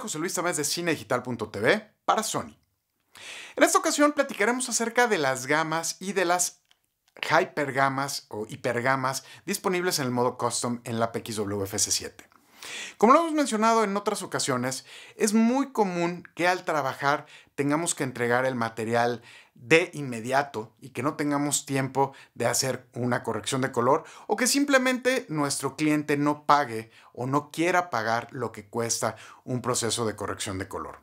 José Luis Tamés de cinedigital.tv para Sony. En esta ocasión platicaremos acerca de las gamas y de las hypergamas o hipergamas disponibles en el modo custom en la PXWFS7. Como lo hemos mencionado en otras ocasiones, es muy común que al trabajar tengamos que entregar el material de inmediato y que no tengamos tiempo de hacer una corrección de color o que simplemente nuestro cliente no pague o no quiera pagar lo que cuesta un proceso de corrección de color.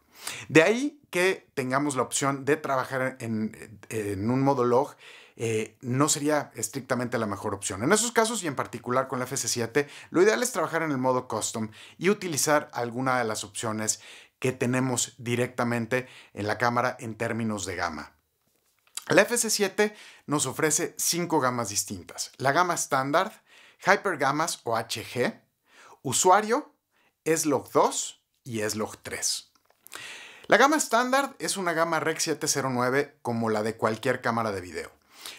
De ahí que tengamos la opción de trabajar en, un modo log eh, no sería estrictamente la mejor opción. En esos casos y en particular con la FC7, lo ideal es trabajar en el modo custom y utilizar alguna de las opciones que tenemos directamente en la cámara en términos de gama. La FC7 nos ofrece cinco gamas distintas. La gama estándar, gamas o HG, usuario, S-Log 2 y S-Log 3. La gama estándar es una gama REC 709 como la de cualquier cámara de video.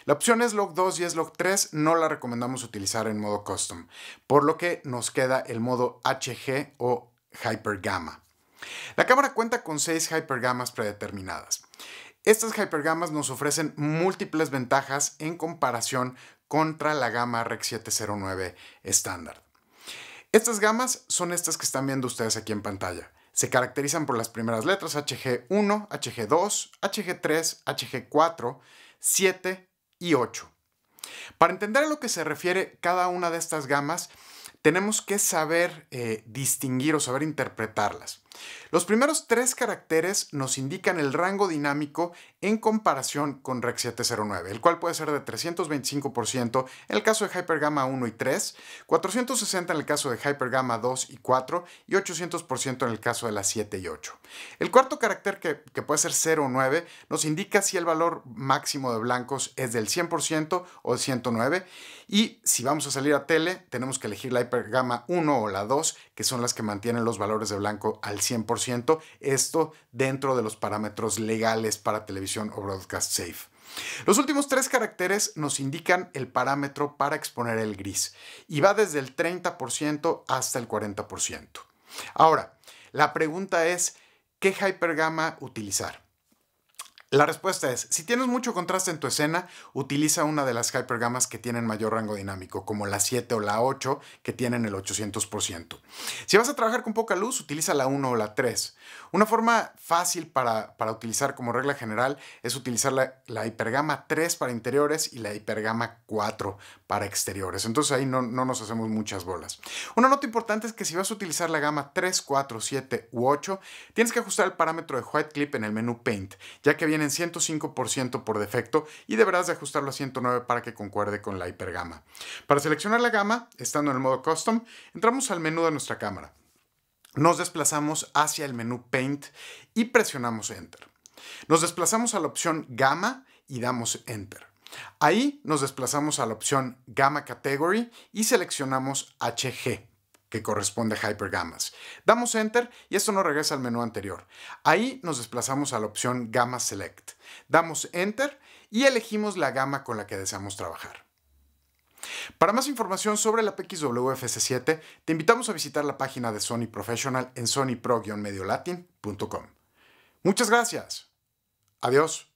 La opción es log 2 y es log 3, no la recomendamos utilizar en modo custom, por lo que nos queda el modo HG o Gamma. La cámara cuenta con 6 hypergamas predeterminadas. Estas hypergamas nos ofrecen múltiples ventajas en comparación contra la gama REC 709 estándar. Estas gamas son estas que están viendo ustedes aquí en pantalla. Se caracterizan por las primeras letras HG1, HG2, HG3, HG4, 7, 8. Para entender a lo que se refiere cada una de estas gamas, tenemos que saber eh, distinguir o saber interpretarlas. Los primeros tres caracteres nos indican el rango dinámico en comparación con REC 709, el cual puede ser de 325% en el caso de Hypergamma 1 y 3, 460 en el caso de Hypergamma 2 y 4 y 800% en el caso de las 7 y 8. El cuarto carácter que, puede ser 0 o 9 nos indica si el valor máximo de blancos es del 100% o del 109 y si vamos a salir a tele tenemos que elegir la Hypergamma 1 o la 2 que son las que mantienen los valores de blanco al 100%, esto dentro de los parámetros legales para televisión o broadcast safe. Los últimos tres caracteres nos indican el parámetro para exponer el gris y va desde el 30% hasta el 40%. Ahora, la pregunta es, ¿qué hypergama utilizar? La respuesta es, si tienes mucho contraste en tu escena, utiliza una de las hypergamas que tienen mayor rango dinámico, como la 7 o la 8, que tienen el 800%. Si vas a trabajar con poca luz, utiliza la 1 o la 3. Una forma fácil para, utilizar como regla general es utilizar la, la, hipergama 3 para interiores y la hipergama 4 para exteriores. Entonces ahí no, nos hacemos muchas bolas. Una nota importante es que si vas a utilizar la gama 3, 4, 7 u 8, tienes que ajustar el parámetro de white clip en el menú Paint, ya que tienen 105% por defecto y deberás de ajustarlo a 109 para que concuerde con la hipergama. Para seleccionar la gama, estando en el modo Custom, entramos al menú de nuestra cámara. Nos desplazamos hacia el menú Paint y presionamos Enter. Nos desplazamos a la opción Gama y damos Enter. Ahí nos desplazamos a la opción Gamma Category y seleccionamos HG que corresponde a gamas. Damos Enter y esto nos regresa al menú anterior. Ahí nos desplazamos a la opción Gamma Select. Damos Enter y elegimos la gama con la que deseamos trabajar. Para más información sobre la PXWFS7, te invitamos a visitar la página de Sony Professional en sonypro-mediolatin.com. Muchas gracias. Adiós.